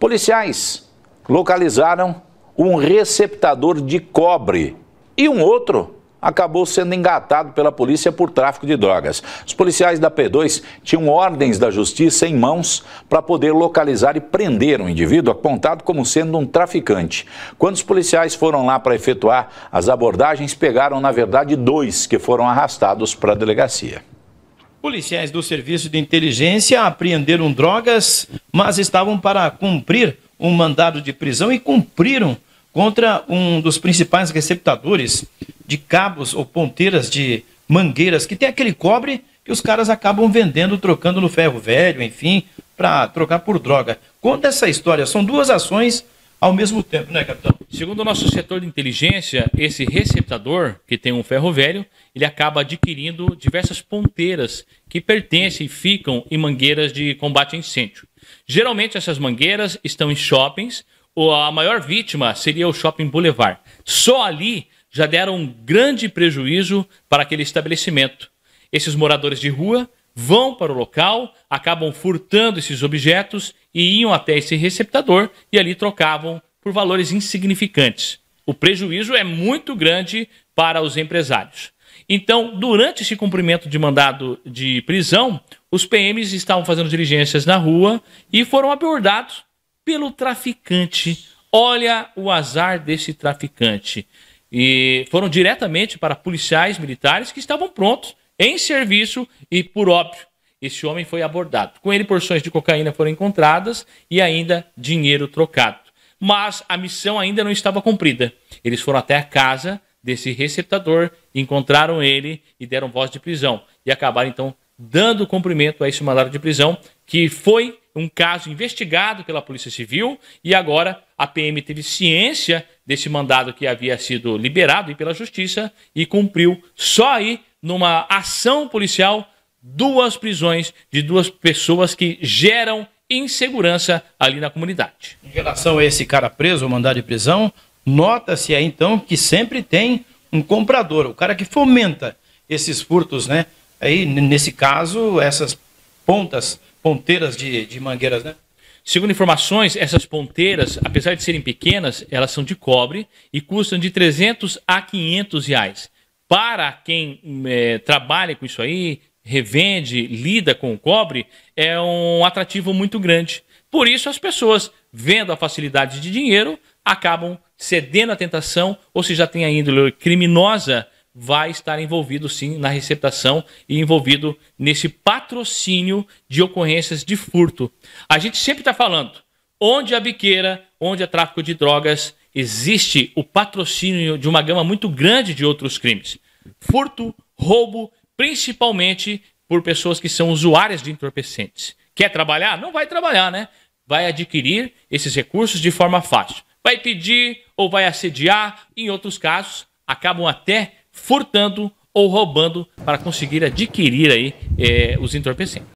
Policiais localizaram um receptador de cobre e um outro acabou sendo engatado pela polícia por tráfico de drogas. Os policiais da P2 tinham ordens da justiça em mãos para poder localizar e prender um indivíduo apontado como sendo um traficante. Quando os policiais foram lá para efetuar as abordagens, pegaram, na verdade, dois que foram arrastados para a delegacia. Policiais do Serviço de Inteligência apreenderam drogas, mas estavam para cumprir um mandado de prisão e cumpriram contra um dos principais receptadores de cabos ou ponteiras de mangueiras, que tem aquele cobre que os caras acabam vendendo, trocando no ferro velho, enfim, para trocar por droga. Conta essa história. São duas ações ao mesmo tempo, né, capitão? Segundo o nosso setor de inteligência, esse receptador, que tem um ferro velho, ele acaba adquirindo diversas ponteiras que pertencem e ficam em mangueiras de combate a incêndio. Geralmente essas mangueiras estão em shoppings, ou a maior vítima seria o shopping Boulevard. Só ali já deram um grande prejuízo para aquele estabelecimento. Esses moradores de rua vão para o local, acabam furtando esses objetos e iam até esse receptador e ali trocavam por valores insignificantes. O prejuízo é muito grande para os empresários. Então, durante esse cumprimento de mandado de prisão, os PMs estavam fazendo diligências na rua e foram abordados pelo traficante. Olha o azar desse traficante. E foram diretamente para policiais militares que estavam prontos em serviço e, por óbvio, esse homem foi abordado. Com ele, porções de cocaína foram encontradas e ainda dinheiro trocado. Mas a missão ainda não estava cumprida. Eles foram até a casa desse receptador, encontraram ele e deram voz de prisão. E acabaram então dando cumprimento a esse mandado de prisão, que foi um caso investigado pela Polícia Civil e agora a PM teve ciência desse mandado que havia sido liberado pela Justiça e cumpriu só aí numa ação policial, duas prisões de duas pessoas que geram insegurança ali na comunidade. Em relação a esse cara preso, ou mandado de prisão, nota-se aí então que sempre tem um comprador, o cara que fomenta esses furtos, né? Aí, nesse caso, essas pontas, ponteiras de, de mangueiras, né? Segundo informações, essas ponteiras, apesar de serem pequenas, elas são de cobre e custam de 300 a 500 reais para quem é, trabalha com isso aí, revende, lida com o cobre, é um atrativo muito grande. Por isso, as pessoas, vendo a facilidade de dinheiro, acabam cedendo à tentação, ou se já tem a índole criminosa, vai estar envolvido sim na receptação e envolvido nesse patrocínio de ocorrências de furto. A gente sempre está falando onde a biqueira, onde é tráfico de drogas, existe o patrocínio de uma gama muito grande de outros crimes. Furto, roubo, principalmente por pessoas que são usuárias de entorpecentes. Quer trabalhar? Não vai trabalhar, né? Vai adquirir esses recursos de forma fácil. Vai pedir ou vai assediar, em outros casos, acabam até furtando ou roubando para conseguir adquirir aí eh, os entorpecentes.